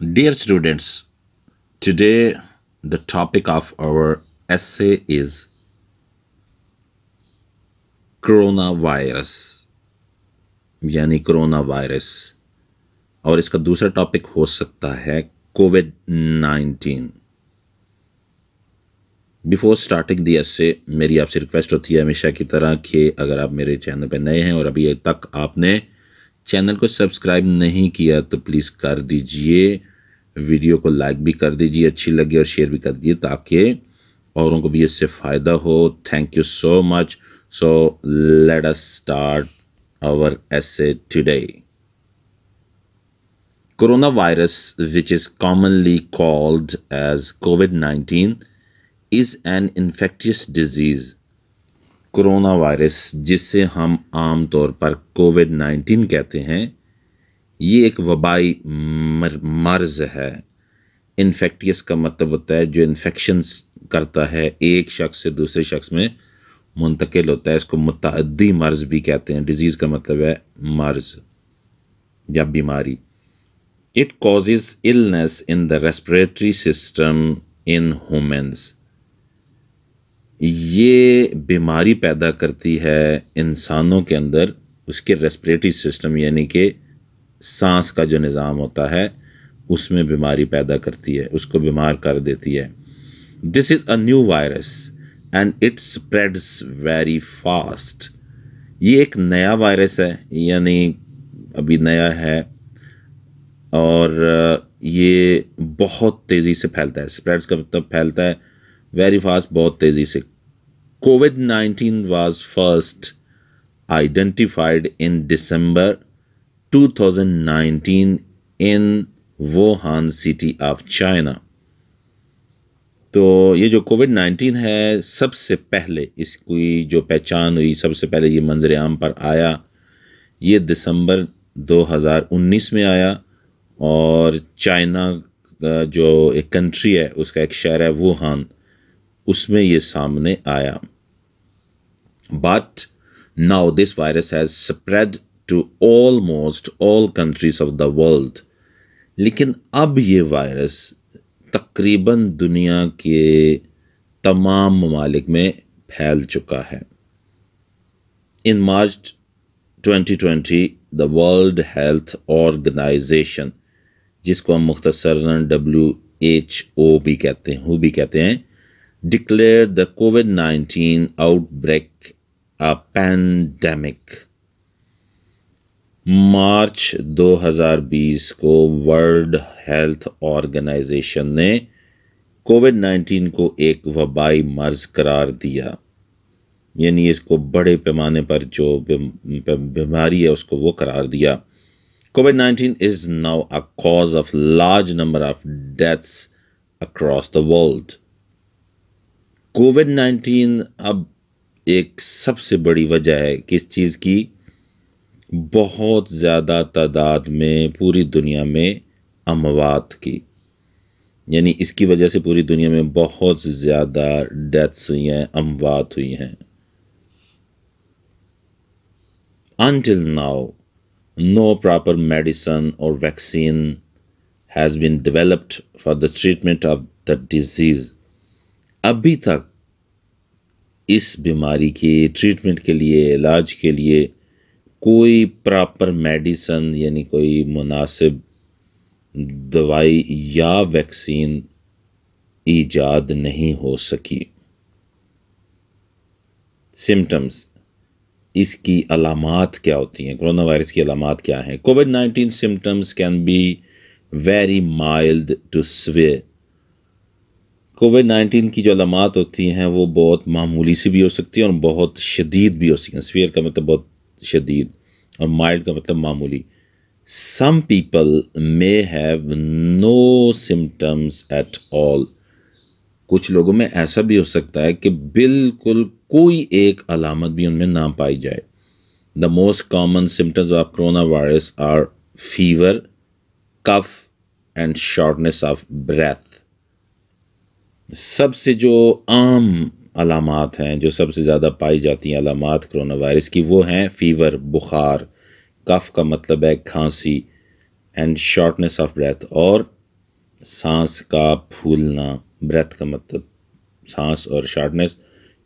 Dear students, today the topic of our essay is coronavirus यानी coronavirus और इसका दूसरा टॉपिक हो सकता है कोविड नाइन्टीन बिफोर स्टार्टिंग दी से मेरी आपसे रिक्वेस्ट होती है हमेशा की तरह कि अगर आप मेरे चैनल पर नए हैं और अभी तक आपने चैनल को सब्सक्राइब नहीं किया तो प्लीज़ कर दीजिए वीडियो को लाइक भी कर दीजिए अच्छी लगी और शेयर भी कर दीजिए ताकि औरों को भी इससे फ़ायदा हो thank you so much so let us start our essay today coronavirus which is commonly called as covid 19, is an infectious disease coronavirus जिसे हम आम तौर पर कोविड नाइन्टीन कहते हैं ये एक वबाई मर्ज़ है इन्फेक्टियस का मतलब होता है जो इन्फेक्शन करता है एक शख्स से दूसरे शख्स में मुंतकिल होता है इसको मतदी मर्ज़ भी कहते हैं डिज़ीज़ का मतलब है मर्ज़ या बीमारी it cause illness in the respiratory system in humans ये बीमारी पैदा करती है इंसानों के अंदर उसके रेस्परेटरी सिस्टम यानी कि सांस का जो निज़ाम होता है उसमें बीमारी पैदा करती है उसको बीमार कर देती है this is a new virus and it spreads very fast ये एक नया वायरस है यानी अभी नया है और ये बहुत तेज़ी से फैलता है स्प्रेड्स का मतलब फैलता है वेरी फास्ट बहुत तेज़ी से covid nineteen was first identified in December 2019 in Wuhan city of China तो ये जो कोविड नाइन्टीन है सबसे पहले इसकी जो पहचान हुई सबसे पहले ये मंजर आम पर आया ये दिसंबर 2019 में आया और चाइना जो एक कंट्री है उसका एक शहर है वुहान उसमें ये सामने आया but now this virus has spread to almost all countries of the world लेकिन अब ये वायरस तकरीबन दुनिया के तमाम ममालिक में फैल चुका है in March 2020 the world health organisation जिसको हम मुख्तसर डब्ल्यू एच ओ भी कहते हैं हु भी कहते हैं declared the COVID 19 outbreak a pandemic. मार्च 2020 को वर्ल्ड हेल्थ ऑर्गेनाइजेशन ने कोविड 19 को एक वबाई मर्ज करार दिया यानी इसको बड़े पैमाने पर जो बीमारी है उसको वो करार दिया covid 19 is now a cause of large number of deaths across the world covid nineteen अब एक सबसे बड़ी वजह है कि इस चीज़ की बहुत ज़्यादा तादाद में पूरी दुनिया में अमवात की यानी इसकी वजह से पूरी दुनिया में बहुत ज़्यादा डेथ्स हुई हैं अमवात हुई हैं until now no proper medicine और vaccine has been developed for the treatment of the disease अभी तक इस बीमारी के ट्रीटमेंट के लिए इलाज के लिए कोई प्रॉपर मेडिसन यानी कोई मुनासिब दवाई या वैक्सीन ईजाद नहीं हो सकी सिम्टम्स इसकी अलामत क्या होती हैं कोरोना वायरस की अलामत क्या हैं covid nineteen symptoms can be very mild to severe covid nineteen की जो अलामत होती हैं वो बहुत मामूली सी भी हो सकती हैं और बहुत शदीद भी हो सकती हैं सीवियर का मतलब बहुत शदीद और माइल्ड का मतलब मामूली some people may have no symptoms at all कुछ लोगों में ऐसा भी हो सकता है कि बिल्कुल कोई एक अलामत भी उनमें ना पाई जाए the most common symptoms of corona virus are fever cough and shortness of breath सबसे जो आम अलामत हैं जो सबसे ज़्यादा पाई जाती हैं अलामत करोना वायरस की वो हैं फ़ीवर बुखार कफ का मतलब है खांसी एंड शॉर्टनेस ऑफ ब्रेथ और सांस का फूलना ब्रेथ का मतलब सांस और शॉर्टनेस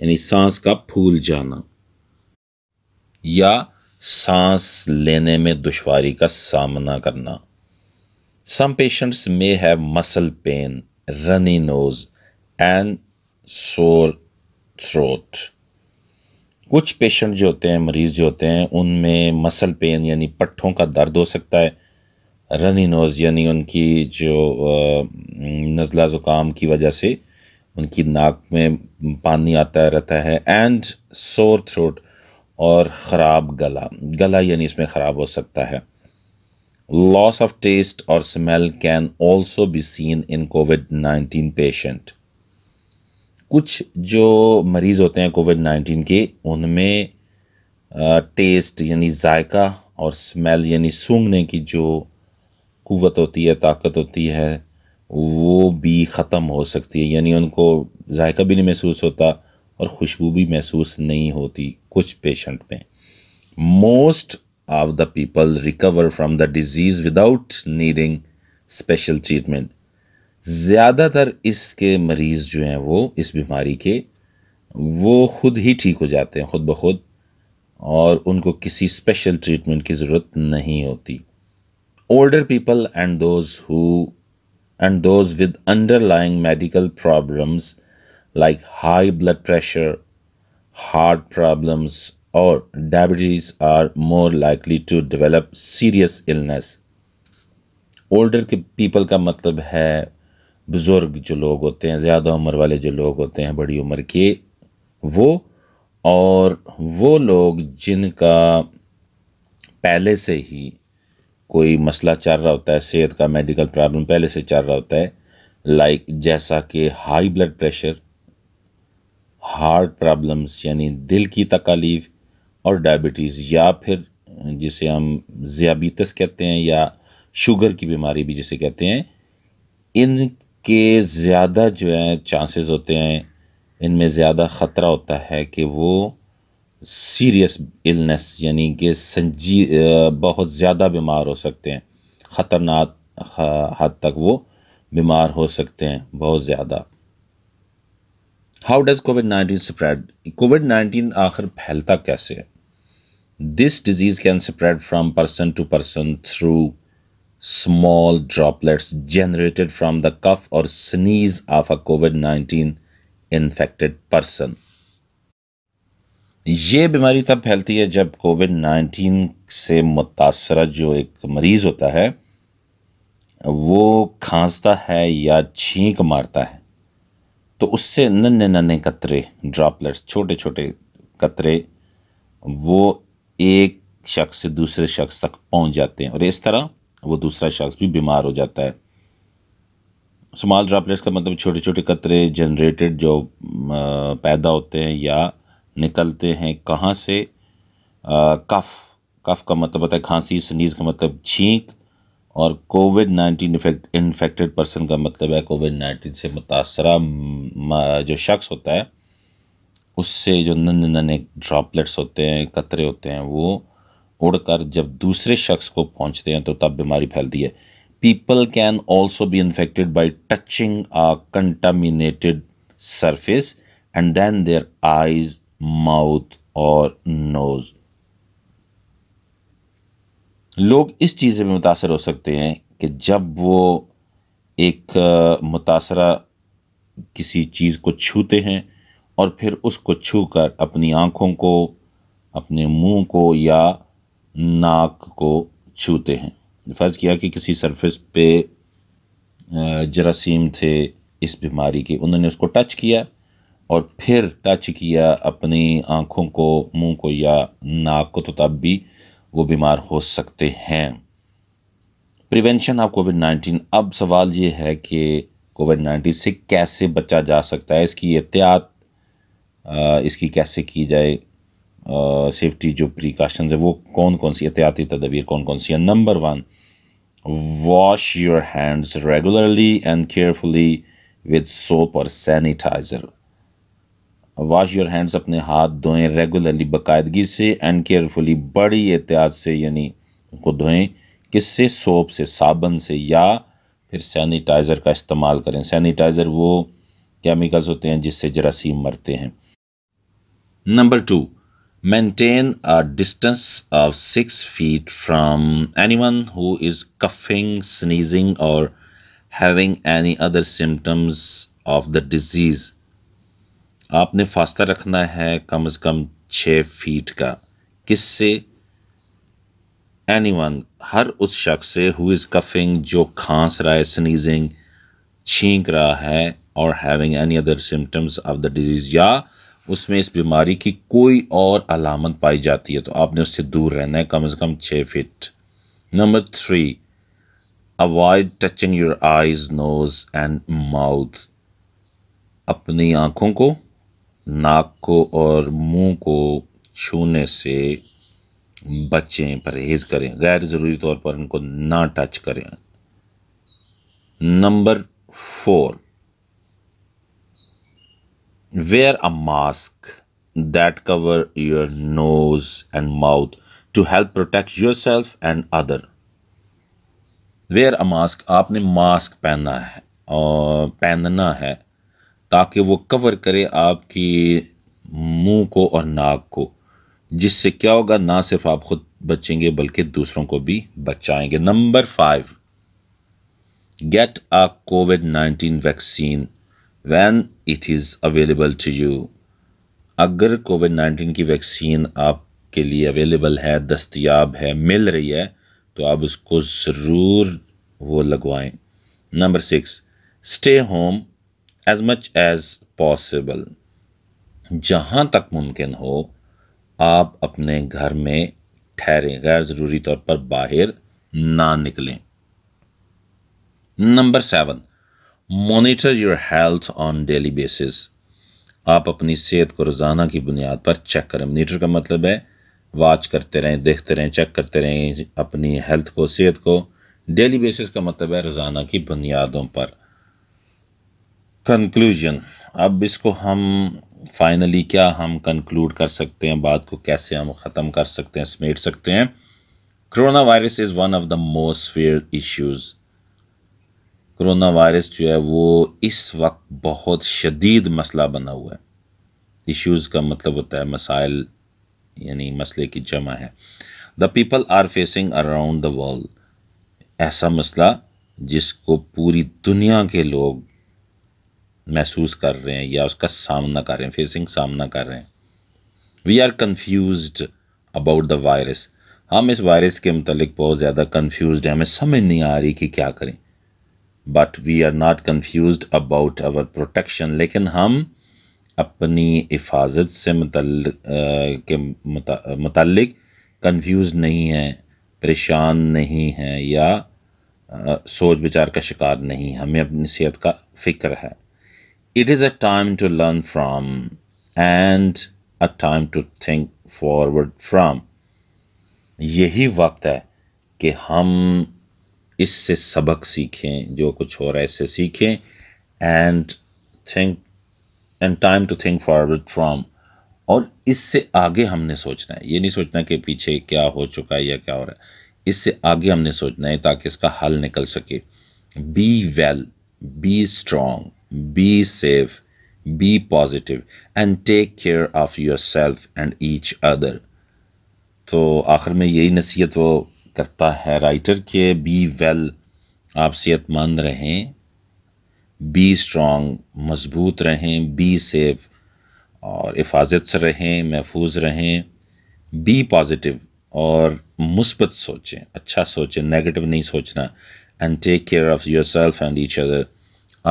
यानी सांस का फूल जाना या सांस लेने में दुशारी का सामना करना some patients may have muscle pain runny nose and sore throat कुछ पेशेंट जो होते हैं मरीज़ जो होते हैं उनमें मसल पेन यानी पट्ठों का दर्द हो सकता है रनी नोज़ यानी उनकी जो नज़ला ज़ुकाम की वजह से उनकी नाक में पानी आता रहता है एंड सोर थ्रोट और ख़राब गला गला यानी इसमें ख़राब हो सकता है लॉस ऑफ टेस्ट और smell can also be seen in covid nineteen patient कुछ जो मरीज़ होते हैं कोविड नाइन्टीन के उनमें टेस्ट यानी जायका और स्मेल यानी सूंघने की जो कुवत होती है ताकत होती है वो भी ख़त्म हो सकती है यानी उनको जायका भी नहीं महसूस होता और खुशबू भी महसूस नहीं होती कुछ पेशेंट में most of the people recover from the disease without needing special treatment ज़्यादातर इसके मरीज़ जो हैं वो इस बीमारी के वो ख़ुद ही ठीक हो जाते हैं ख़ुद ब खुद और उनको किसी स्पेशल ट्रीटमेंट की ज़रूरत नहीं होती older people and those who and those with underlying medical problems like high blood pressure heart problems और diabetes are more likely to develop serious illness older के पीपल का मतलब है बुज़ुर्ग जो लोग होते हैं ज़्यादा उम्र वाले जो लोग होते हैं बड़ी उम्र के वो और वो लोग जिनका पहले से ही कोई मसला चल रहा होता है सेहत का मेडिकल प्रॉब्लम पहले से चल रहा होता है लाइक जैसा कि high blood pressure heart problems यानी दिल की तकालीफ और डायबिटीज़ या फिर जिसे हम ज़ियाबीतस कहते हैं या शुगर की बीमारी भी जिसे कहते हैं इन के ज़्यादा जो है चांसेस होते हैं इनमें ज़्यादा ख़तरा होता है कि वो सीरियस इलनेस यानी कि संजी बहुत ज़्यादा बीमार हो सकते हैं ख़तरनाक हद तक वो बीमार हो सकते हैं बहुत ज़्यादा how does COVID nineteen spread COVID nineteen आखिर फैलता कैसे है this disease can spread from person to person through small droplets generated from the cough or sneeze of a COVID nineteen infected person ये बीमारी तब फैलती है जब कोविड नाइन्टीन से मुतासर जो एक मरीज़ होता है वो खांसता है या छींक मारता है तो उससे नन्हे नन्हे कतरे ड्रॉपलेट्स छोटे छोटे कतरे वो एक शख्स से दूसरे शख्स तक पहुंच जाते हैं और इस तरह वो दूसरा शख्स भी बीमार हो जाता है स्मॉल ड्रॉपलेट्स का मतलब छोटे छोटे कतरे जनरेटेड जो पैदा होते हैं या निकलते हैं कहाँ से कफ़ कफ़ का मतलब होता है खांसी सनीज़ का मतलब छींक और कोविड नाइन्टीन इन्फेक्टेड पर्सन का मतलब है कोविड नाइन्टीन से मुतासर जो शख्स होता है उससे जो नन्हे नन्हे ड्रॉपलेट्स होते हैं कतरे होते हैं वो उड़कर जब दूसरे शख्स को पहुंचते हैं तो तब बीमारी फैलती है people can also be infected by touching a contaminated surface and then their eyes mouth और नोज लोग इस चीज़ में मुतासर हो सकते हैं कि जब वो एक मुतासरा किसी चीज़ को छूते हैं और फिर उसको छू कर अपनी आँखों को अपने मुंह को या नाक को छूते हैं फ़र्ज़ किया कि किसी सरफेस पे जरासीम थे इस बीमारी के उन्होंने उसको टच किया और फिर टच किया अपनी आँखों को मुंह को या नाक को तो तब भी वो बीमार हो सकते हैं प्रिवेंशन ऑफ कोविड नाइन्टीन अब सवाल ये है कि कोविड नाइन्टीन से कैसे बचा जा सकता है इसकी एहतियात इसकी कैसे की जाए सेफ्टी जो प्रिकॉशंस है वो कौन कौन सी एहतियाती तदबीर कौन कौन सी है number one wash your hands regularly and carefully with soap और सैनिटाइज़र वॉश योर हैंड्स अपने हाथ धोएं रेगुलरली बाकायदगी से एंड केयरफुली बड़ी एहतियात से यानी उनको धोएं किससे सोप से साबन से या फिर सैनिटाइज़र का इस्तेमाल करें सैनिटाइज़र वो केमिकल्स होते हैं जिससे जरासीम मरते हैं number two Maintain a distance of 6 feet from anyone who is coughing, sneezing or having any other symptoms of the disease. आपने फासला रखना है कम से कम छः फीट का किससे एनीवन हर उस शख्स से हु इज़ कफिंग जो खांस रहा है स्नीजिंग छींक रहा है और having any other symptoms of the disease या उसमें इस बीमारी की कोई और अलामत पाई जाती है तो आपने उससे दूर रहना है कम से कम छः feet number three avoid touching your eyes nose and mouth अपनी आँखों को नाक को और मुंह को छूने से बचें परहेज़ करें गैर ज़रूरी तौर पर उनको ना टच करें number four Wear a mask that cover your nose and mouth to help protect yourself and other. Wear a mask आपने मास्क पहना है और पहनना है ताकि वो कवर करे आपकी मुंह को और नाक को जिससे क्या होगा ना सिर्फ आप खुद बचेंगे बल्कि दूसरों को भी बचाएंगे number five get a COVID nineteen vaccine when it is available to you अगर कोविड नाइन्टीन की वैक्सीन आपके लिए अवेलेबल है दस्तियाब है मिल रही है तो आप उसको ज़रूर वो लगवाएं number six stay home as much as possible जहाँ तक मुमकिन हो आप अपने घर में ठहरें गैर ज़रूरी तौर पर बाहर ना निकलें number seven monitor your health on daily basis आप अपनी सेहत को रोज़ाना की बुनियाद पर चेक करें मोनीटर का मतलब है वॉच करते रहें देखते रहें चेक करते रहें अपनी हेल्थ को सेहत को डेली बेसिस का मतलब है रोज़ाना की बुनियादों पर कंक्लूजन अब इसको हम फाइनली क्या हम कंक्लूड कर सकते हैं बात को कैसे हम ख़त्म कर सकते हैं समेट सकते हैं corona virus is one of the most fair issues corona virus जो है वो इस वक्त बहुत शदीद मसला बना हुआ है इश्यूज़ का मतलब होता है मसाइल यानी मसले की जमा है the people are facing around the world ऐसा मसला जिसको पूरी दुनिया के लोग महसूस कर रहे हैं या उसका सामना कर रहे हैं फेसिंग सामना कर रहे हैं we are confuse about the virus हम इस वायरस के मतलब बहुत ज़्यादा कन्फ्यूज हैं हमें समझ नहीं आ रही कि क्या करें but we are not confuse about our protection लेकिन हम अपनी हिफाजत से मतल के मतलब कन्फ्यूज नहीं हैं परेशान नहीं हैं या आ, सोच विचार का शिकार नहीं हमें अपनी सेहत का फ़िक्र है it is a time to learn from and a time to think forward from यही वक्त है कि हम इससे सबक सीखें जो कुछ हो रहा है इससे सीखें and think and time to think forward from और इससे आगे हमने सोचना है ये नहीं सोचना कि पीछे क्या हो चुका है या क्या हो रहा है इससे आगे हमने सोचना है ताकि इसका हल निकल सके be well be strong be safe be positive and take care of yourself and each other तो आखिर में यही नसीहत वो करता है राइटर के बी वेल आप सेहतमंद रहें बी स्ट्रॉन्ग मज़बूत रहें बी सेफ और हिफाजत से रहें महफूज रहें बी पॉजिटिव और मुस्बत सोचें अच्छा सोचें नेगेटिव नहीं सोचना and take care of yourself and each other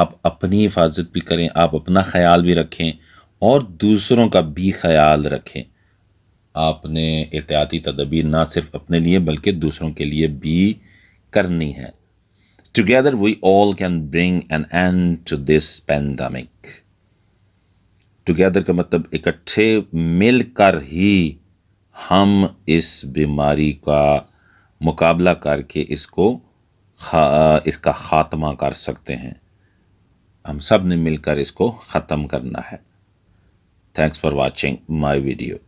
आप अपनी हिफाजत भी करें आप अपना ख्याल भी रखें और दूसरों का भी ख्याल रखें आपने एहतियाती तदबीर ना सिर्फ अपने लिए बल्कि दूसरों के लिए भी करनी है together we all can bring an end to this pandemic together का मतलब इकट्ठे मिलकर ही हम इस बीमारी का मुकाबला करके इसको खा, इसका ख़ात्मा कर सकते हैं हम सब ने मिलकर इसको ख़त्म करना है thanks for watching my video